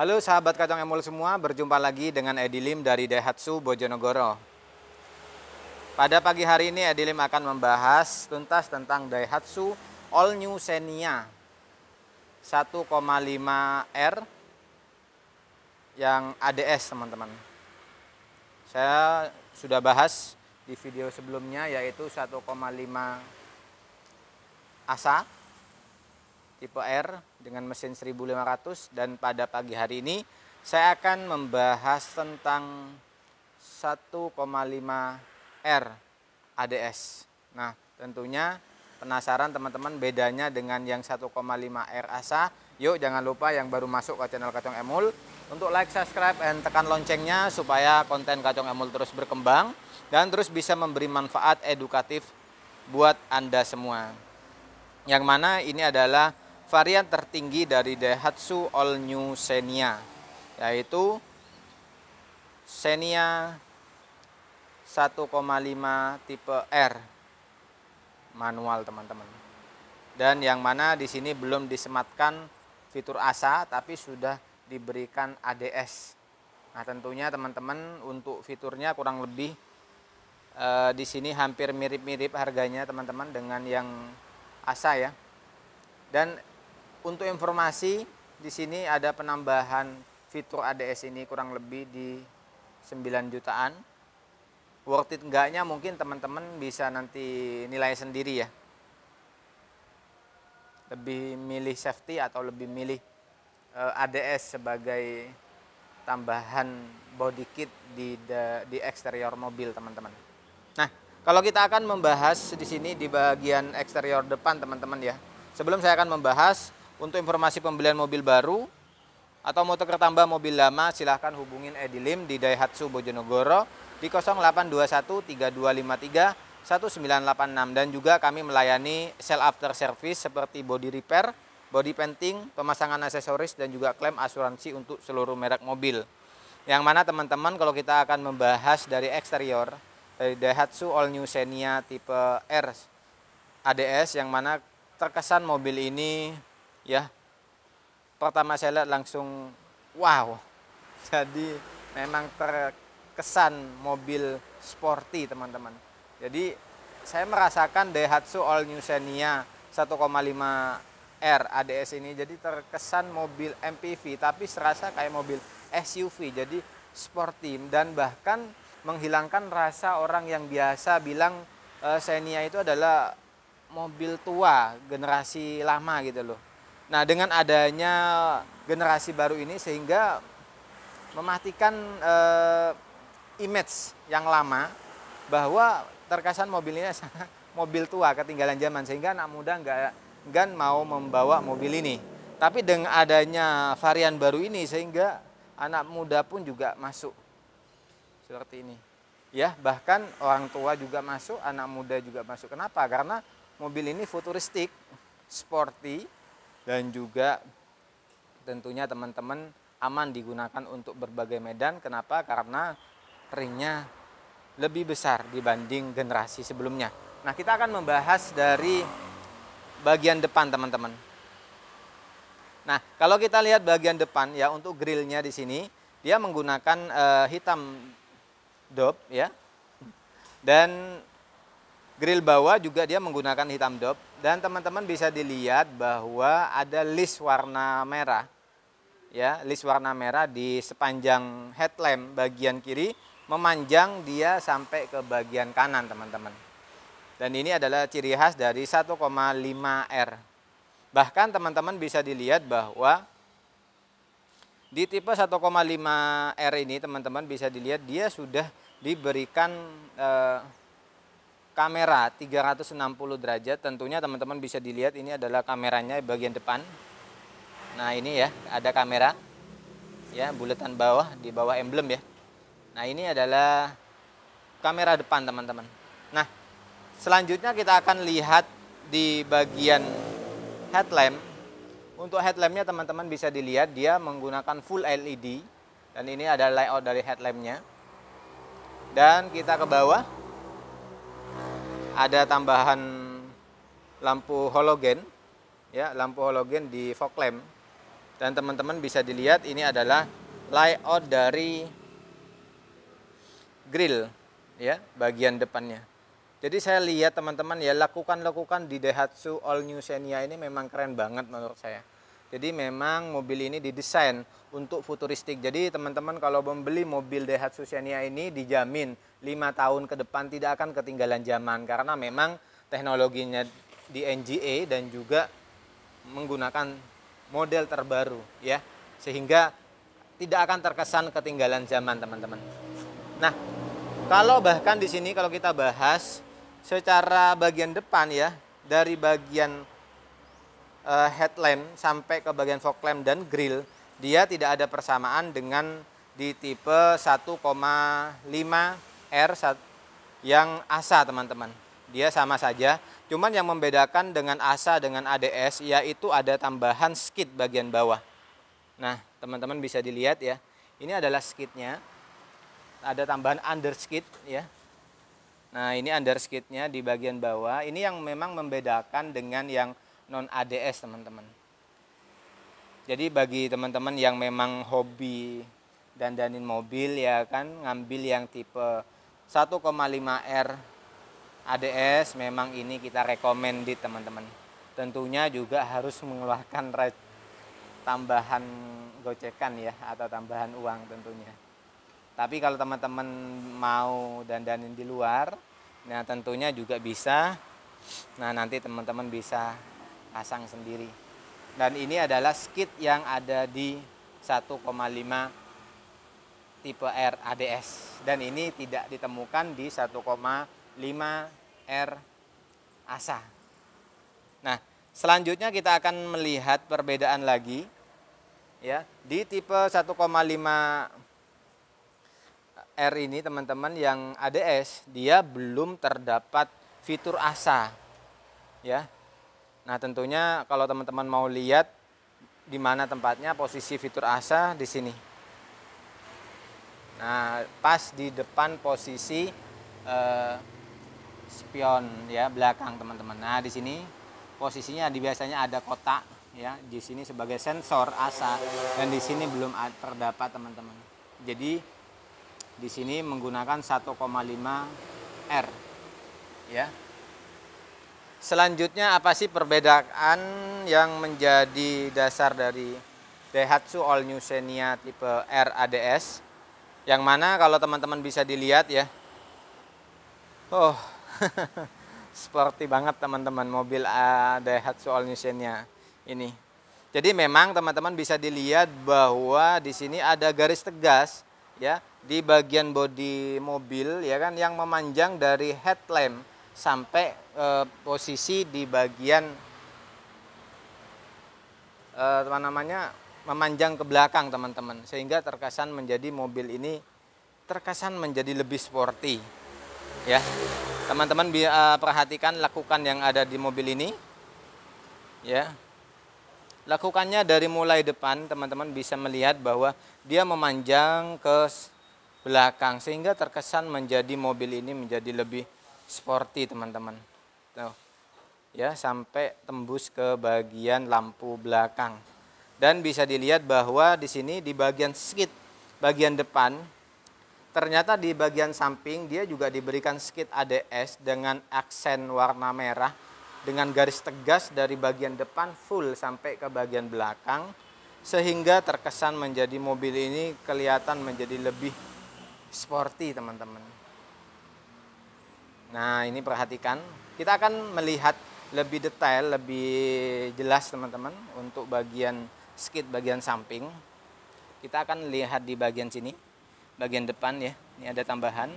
Halo sahabat kacang emol semua, berjumpa lagi dengan Edi Lim dari Daihatsu Bojonegoro. Pada pagi hari ini Edi Lim akan membahas tuntas tentang Daihatsu All New Xenia 1,5R yang ADS teman-teman. Saya sudah bahas di video sebelumnya yaitu 1,5 ASA tipe R dengan mesin 1500 dan pada pagi hari ini saya akan membahas tentang 1,5 R ADS. Nah, tentunya penasaran teman-teman bedanya dengan yang 1,5 R ASA. Yuk jangan lupa yang baru masuk ke channel Kacang Emul untuk like, subscribe, dan tekan loncengnya supaya konten Kacang Emul terus berkembang dan terus bisa memberi manfaat edukatif buat Anda semua. Yang mana ini adalah varian tertinggi dari Daihatsu All New Xenia yaitu Xenia 1,5 tipe R manual teman-teman dan yang mana di sini belum disematkan fitur ASA tapi sudah diberikan ADS nah tentunya teman-teman untuk fiturnya kurang lebih e, di sini hampir mirip-mirip harganya teman-teman dengan yang ASA ya dan untuk informasi, di sini ada penambahan fitur ADS ini kurang lebih di 9 jutaan. Worth it enggaknya mungkin teman-teman bisa nanti nilai sendiri ya. Lebih milih safety atau lebih milih eh, ADS sebagai tambahan body kit di the, di eksterior mobil teman-teman. Nah, kalau kita akan membahas di sini di bagian eksterior depan teman-teman ya. Sebelum saya akan membahas untuk informasi pembelian mobil baru atau mau tukar tambah mobil lama silahkan hubungin Edi Lim di Daihatsu Bojonegoro di 0821 3253 1986 dan juga kami melayani sell after service seperti body repair, body painting, pemasangan aksesoris dan juga klaim asuransi untuk seluruh merek mobil. Yang mana teman-teman kalau kita akan membahas dari eksterior dari Daihatsu All New Xenia tipe R ADS yang mana terkesan mobil ini ya pertama saya lihat langsung wow jadi memang terkesan mobil sporty teman-teman jadi saya merasakan Daihatsu All New Xenia 1,5 R ADS ini jadi terkesan mobil MPV tapi serasa kayak mobil SUV jadi sporty dan bahkan menghilangkan rasa orang yang biasa bilang eh, Xenia itu adalah mobil tua generasi lama gitu loh Nah, dengan adanya generasi baru ini sehingga mematikan eh, image yang lama bahwa terkesan mobilnya ini mobil tua ketinggalan zaman sehingga anak muda nggak enggan mau membawa mobil ini. Tapi dengan adanya varian baru ini sehingga anak muda pun juga masuk seperti ini. Ya, bahkan orang tua juga masuk, anak muda juga masuk. Kenapa? Karena mobil ini futuristik, sporty, dan juga tentunya teman-teman aman digunakan untuk berbagai medan. Kenapa? Karena ringnya lebih besar dibanding generasi sebelumnya. Nah, kita akan membahas dari bagian depan teman-teman. Nah, kalau kita lihat bagian depan ya untuk grillnya di sini, dia menggunakan uh, hitam dop ya. Dan grill bawah juga dia menggunakan hitam dop dan teman-teman bisa dilihat bahwa ada list warna merah. Ya, list warna merah di sepanjang headlamp bagian kiri memanjang dia sampai ke bagian kanan, teman-teman. Dan ini adalah ciri khas dari 1,5R. Bahkan teman-teman bisa dilihat bahwa di tipe 1,5R ini teman-teman bisa dilihat dia sudah diberikan eh, kamera 360 derajat tentunya teman-teman bisa dilihat ini adalah kameranya bagian depan nah ini ya ada kamera ya bulatan bawah di bawah emblem ya nah ini adalah kamera depan teman-teman nah selanjutnya kita akan lihat di bagian headlamp untuk headlampnya teman-teman bisa dilihat dia menggunakan full LED dan ini ada layout dari headlampnya dan kita ke bawah ada tambahan lampu halogen ya lampu halogen di fog lamp dan teman-teman bisa dilihat ini adalah layout dari grill ya bagian depannya jadi saya lihat teman-teman ya lakukan-lakukan di Daihatsu All New Xenia ini memang keren banget menurut saya jadi memang mobil ini didesain untuk futuristik. Jadi teman-teman kalau membeli mobil Daihatsu Xenia ini dijamin 5 tahun ke depan tidak akan ketinggalan zaman karena memang teknologinya di NGA dan juga menggunakan model terbaru ya. Sehingga tidak akan terkesan ketinggalan zaman teman-teman. Nah, kalau bahkan di sini kalau kita bahas secara bagian depan ya dari bagian uh, headlamp sampai ke bagian fog lamp dan grill dia tidak ada persamaan dengan di tipe 1,5 R yang ASA teman-teman dia sama saja cuman yang membedakan dengan ASA dengan ADS yaitu ada tambahan skid bagian bawah nah teman-teman bisa dilihat ya ini adalah skidnya ada tambahan under skid ya nah ini under skidnya di bagian bawah ini yang memang membedakan dengan yang non ADS teman-teman. Jadi bagi teman-teman yang memang hobi dandanin mobil ya kan ngambil yang tipe 1,5R ADS memang ini kita recommended teman-teman. Tentunya juga harus mengeluarkan tambahan gocekan ya atau tambahan uang tentunya. Tapi kalau teman-teman mau dandanin di luar, nah tentunya juga bisa. Nah nanti teman-teman bisa pasang sendiri. Dan ini adalah skid yang ada di 1,5 tipe R ADS dan ini tidak ditemukan di 1,5 R ASA. Nah, selanjutnya kita akan melihat perbedaan lagi ya di tipe 1,5 R ini teman-teman yang ADS dia belum terdapat fitur ASA ya Nah tentunya kalau teman-teman mau lihat di mana tempatnya posisi fitur asa di sini. Nah pas di depan posisi eh, spion ya belakang teman-teman. Nah di sini posisinya di biasanya ada kotak ya di sini sebagai sensor asa dan di sini belum terdapat teman-teman. Jadi di sini menggunakan 1,5 R ya Selanjutnya apa sih perbedaan yang menjadi dasar dari Daihatsu All New Xenia tipe RADS? Yang mana kalau teman-teman bisa dilihat ya. Oh. Seperti banget teman-teman mobil Daihatsu All New Xenia ini. Jadi memang teman-teman bisa dilihat bahwa di sini ada garis tegas ya di bagian bodi mobil ya kan yang memanjang dari headlamp sampai Eh, posisi di bagian eh, apa namanya memanjang ke belakang teman-teman sehingga terkesan menjadi mobil ini terkesan menjadi lebih sporty ya teman-teman eh, perhatikan lakukan yang ada di mobil ini ya lakukannya dari mulai depan teman-teman bisa melihat bahwa dia memanjang ke belakang sehingga terkesan menjadi mobil ini menjadi lebih sporty teman-teman ya sampai tembus ke bagian lampu belakang. Dan bisa dilihat bahwa di sini di bagian skid bagian depan ternyata di bagian samping dia juga diberikan skid ADS dengan aksen warna merah dengan garis tegas dari bagian depan full sampai ke bagian belakang sehingga terkesan menjadi mobil ini kelihatan menjadi lebih sporty teman-teman. Nah, ini perhatikan, kita akan melihat lebih detail, lebih jelas teman-teman untuk bagian skid bagian samping. Kita akan lihat di bagian sini, bagian depan ya. Ini ada tambahan.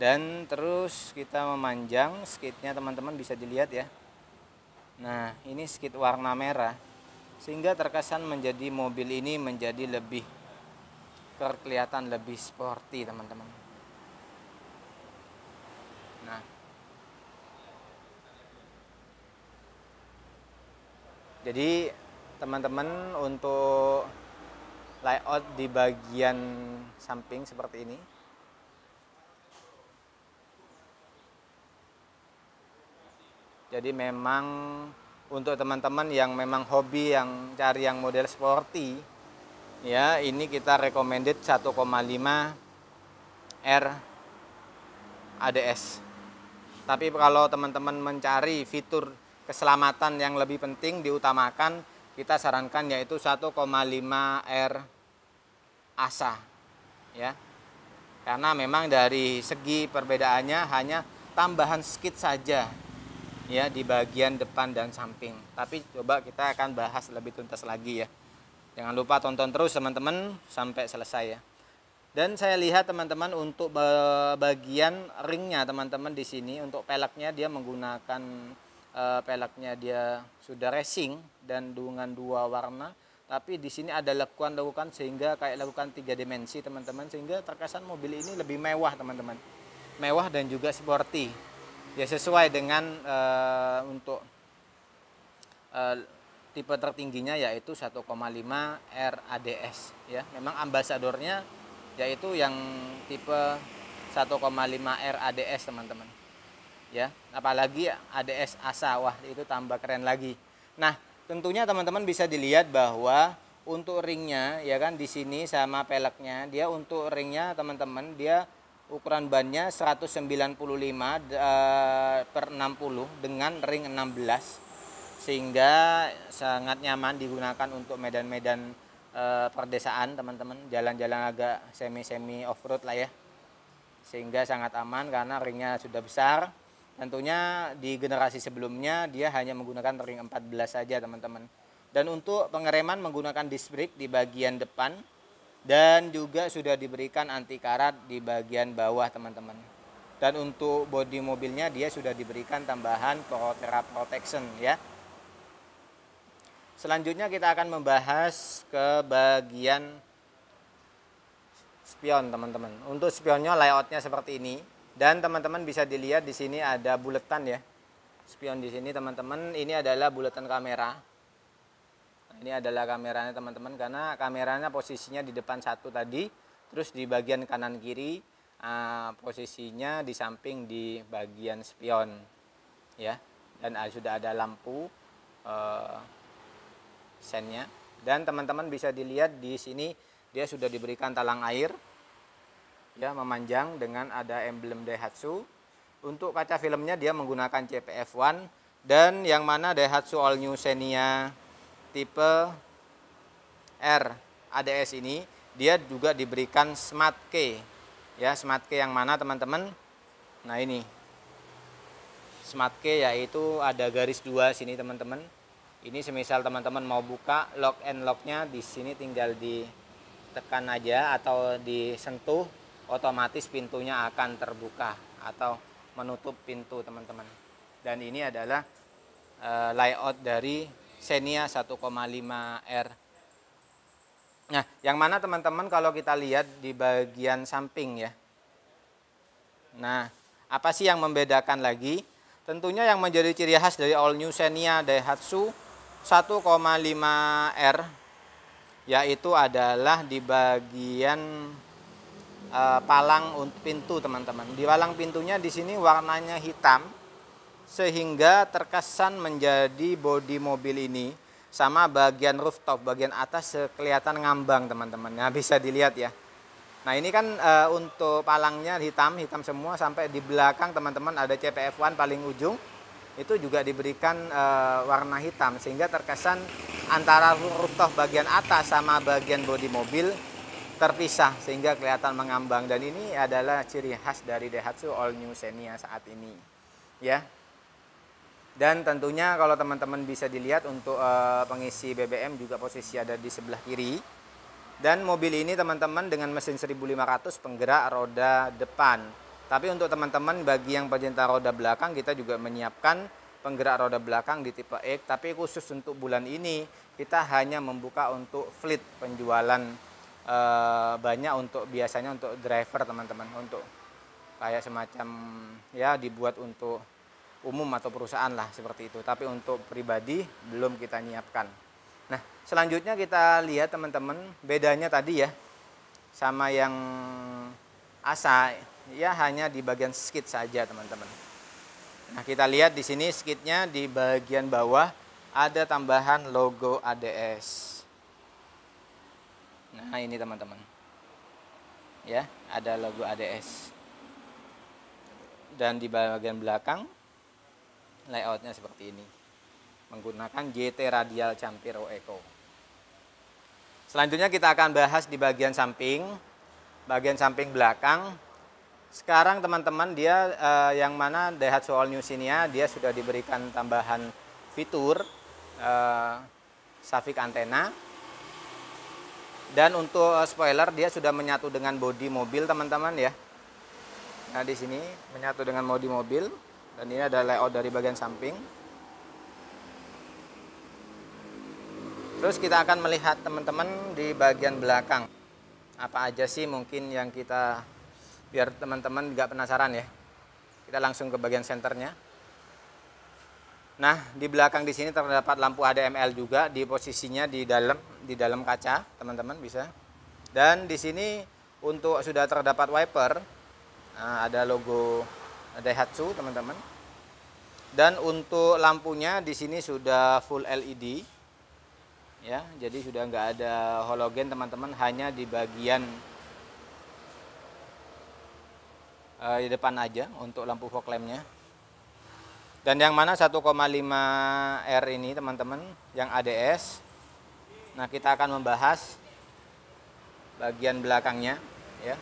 Dan terus kita memanjang skidnya teman-teman bisa dilihat ya. Nah, ini skid warna merah. Sehingga terkesan menjadi mobil ini menjadi lebih terkelihatan lebih sporty teman-teman. Jadi teman-teman untuk layout di bagian samping seperti ini jadi memang untuk teman-teman yang memang hobi yang cari yang model sporty ya ini kita recommended 1,5 R ADS tapi kalau teman-teman mencari fitur keselamatan yang lebih penting diutamakan, kita sarankan yaitu 1,5 R ASA. Ya. Karena memang dari segi perbedaannya hanya tambahan skit saja ya di bagian depan dan samping. Tapi coba kita akan bahas lebih tuntas lagi ya. Jangan lupa tonton terus teman-teman sampai selesai ya. Dan saya lihat teman-teman untuk bagian ringnya teman-teman di sini untuk peleknya dia menggunakan uh, eh, pelaknya dia sudah racing dan dengan dua warna tapi di sini ada lekukan-lekukan sehingga kayak lekukan tiga dimensi teman-teman sehingga terkesan mobil ini lebih mewah teman-teman mewah dan juga sporty ya sesuai dengan uh, untuk uh, tipe tertingginya yaitu 1,5 RADS ya memang ambasadornya yaitu yang tipe 1,5 RADS teman-teman ya apalagi ADS ASA wah itu tambah keren lagi nah tentunya teman-teman bisa dilihat bahwa untuk ringnya ya kan di sini sama peleknya dia untuk ringnya teman-teman dia ukuran bannya 195 e, eh, per 60 dengan ring 16 sehingga sangat nyaman digunakan untuk medan-medan e, perdesaan teman-teman jalan-jalan agak semi-semi off-road lah ya sehingga sangat aman karena ringnya sudah besar Tentunya di generasi sebelumnya dia hanya menggunakan ring 14 saja teman-teman. Dan untuk pengereman menggunakan disc brake di bagian depan dan juga sudah diberikan anti karat di bagian bawah teman-teman. Dan untuk bodi mobilnya dia sudah diberikan tambahan Protera Protection ya. Selanjutnya kita akan membahas ke bagian spion teman-teman. Untuk spionnya layoutnya seperti ini dan teman-teman bisa dilihat di sini ada buletan ya. Spion di sini teman-teman, ini adalah buletan kamera. ini adalah kameranya teman-teman karena kameranya posisinya di depan satu tadi, terus di bagian kanan kiri uh, posisinya di samping di bagian spion. Ya. Dan uh, sudah ada lampu uh, eh, sennya. Dan teman-teman bisa dilihat di sini dia sudah diberikan talang air ya memanjang dengan ada emblem Daihatsu. Untuk kaca filmnya dia menggunakan CPF1 dan yang mana Daihatsu All New Xenia tipe R ADS ini dia juga diberikan smart key. Ya, smart key yang mana teman-teman? Nah, ini. Smart key yaitu ada garis dua sini teman-teman. Ini semisal teman-teman mau buka lock and locknya di sini tinggal ditekan aja atau disentuh otomatis pintunya akan terbuka atau menutup pintu teman-teman dan ini adalah e, layout dari Xenia 1,5R nah yang mana teman-teman kalau kita lihat di bagian samping ya nah apa sih yang membedakan lagi tentunya yang menjadi ciri khas dari all new Xenia Daihatsu 1,5R yaitu adalah di bagian Eh, palang palang pintu teman-teman. Di palang pintunya di sini warnanya hitam sehingga terkesan menjadi bodi mobil ini sama bagian rooftop, bagian atas kelihatan ngambang teman-teman. Nah, bisa dilihat ya. Nah, ini kan e, untuk palangnya hitam, hitam semua sampai di belakang teman-teman ada CPF1 paling ujung itu juga diberikan e, warna hitam sehingga terkesan antara rooftop bagian atas sama bagian bodi mobil terpisah sehingga kelihatan mengambang dan ini adalah ciri khas dari Daihatsu All New Xenia saat ini ya dan tentunya kalau teman-teman bisa dilihat untuk eh, pengisi BBM juga posisi ada di sebelah kiri dan mobil ini teman-teman dengan mesin 1500 penggerak roda depan tapi untuk teman-teman bagi yang pecinta roda belakang kita juga menyiapkan penggerak roda belakang di tipe X tapi khusus untuk bulan ini kita hanya membuka untuk fleet penjualan Eh, banyak untuk biasanya untuk driver teman-teman untuk kayak semacam ya dibuat untuk umum atau perusahaan lah seperti itu tapi untuk pribadi belum kita nyiapkan nah selanjutnya kita lihat teman-teman bedanya tadi ya sama yang asa ya hanya di bagian skit saja teman-teman nah kita lihat di sini skitnya di bagian bawah ada tambahan logo ADS Nah, ini teman-teman. Ya, ada logo ADS. Dan di bagian belakang layoutnya seperti ini. Menggunakan GT Radial Campiro Eco. Selanjutnya kita akan bahas di bagian samping, bagian samping belakang. Sekarang teman-teman dia eh, yang mana Daihatsu All New Sinia dia sudah diberikan tambahan fitur eh, safik antena dan untuk eh, spoiler dia sudah menyatu dengan bodi mobil teman-teman ya. Nah di sini menyatu dengan bodi mobil dan ini ada layout dari bagian samping. Terus kita akan melihat teman-teman di bagian belakang apa aja sih mungkin yang kita biar teman-teman nggak penasaran ya. Kita langsung ke bagian senternya. Nah, di belakang di sini terdapat lampu HDML juga di posisinya di dalam di dalam kaca, teman-teman bisa. Dan di sini untuk sudah terdapat wiper. Nah, ada logo Daihatsu, teman-teman. Dan untuk lampunya di sini sudah full LED. Ya, jadi sudah nggak ada halogen, teman-teman, hanya di bagian uh, di depan aja untuk lampu fog lampnya dan yang mana 1,5 R ini teman-teman yang ADS. Nah, kita akan membahas bagian belakangnya ya.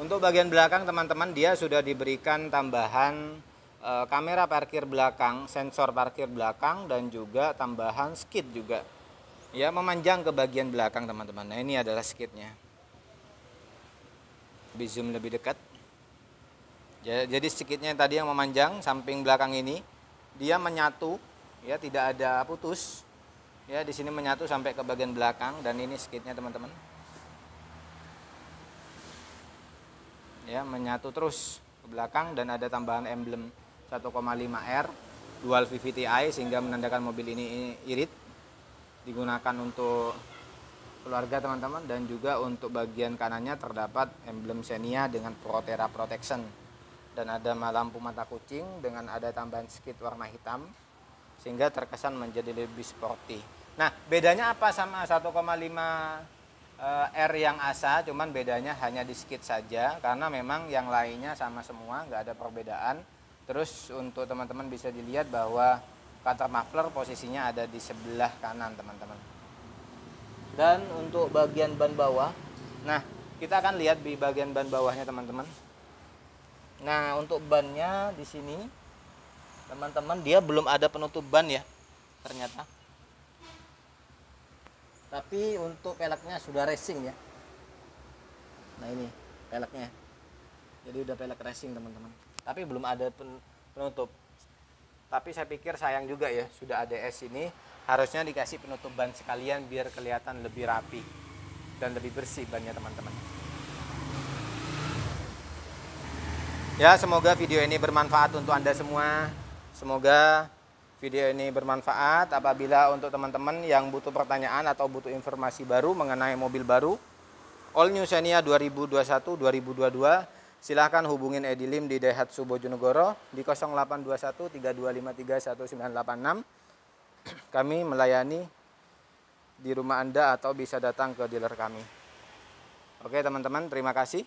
Untuk bagian belakang teman-teman dia sudah diberikan tambahan e, kamera parkir belakang, sensor parkir belakang dan juga tambahan skid juga. Ya, memanjang ke bagian belakang teman-teman. Nah, ini adalah skidnya. Di zoom lebih dekat. Jadi sedikitnya tadi yang memanjang samping belakang ini dia menyatu ya tidak ada putus. Ya di sini menyatu sampai ke bagian belakang dan ini sedikitnya teman-teman. Ya menyatu terus ke belakang dan ada tambahan emblem 1,5R dual VVTi sehingga menandakan mobil ini irit digunakan untuk keluarga teman-teman dan juga untuk bagian kanannya terdapat emblem Xenia dengan Protera Protection dan ada lampu mata kucing dengan ada tambahan sedikit warna hitam sehingga terkesan menjadi lebih sporty. Nah, bedanya apa sama 1,5 eh, R yang ASA? Cuman bedanya hanya di skit saja karena memang yang lainnya sama semua, nggak ada perbedaan. Terus untuk teman-teman bisa dilihat bahwa cutter muffler posisinya ada di sebelah kanan, teman-teman. Dan untuk bagian ban bawah, nah kita akan lihat di bagian ban bawahnya, teman-teman. Nah, untuk bannya di sini teman-teman dia belum ada penutup ban ya ternyata. Tapi untuk peleknya sudah racing ya. Nah, ini peleknya. Jadi udah pelek racing teman-teman. Tapi belum ada penutup. Tapi saya pikir sayang juga ya sudah ada ADS ini harusnya dikasih penutup ban sekalian biar kelihatan lebih rapi dan lebih bersih bannya teman-teman. Ya, semoga video ini bermanfaat untuk Anda semua. Semoga video ini bermanfaat. Apabila untuk teman-teman yang butuh pertanyaan atau butuh informasi baru mengenai mobil baru All New Xenia 2021-2022 silahkan hubungin Edi Lim di Daihatsu Bojonegoro di 0821 3253 1986. Kami melayani di rumah Anda atau bisa datang ke dealer kami. Oke teman-teman, terima kasih.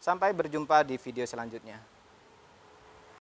Sampai berjumpa di video selanjutnya.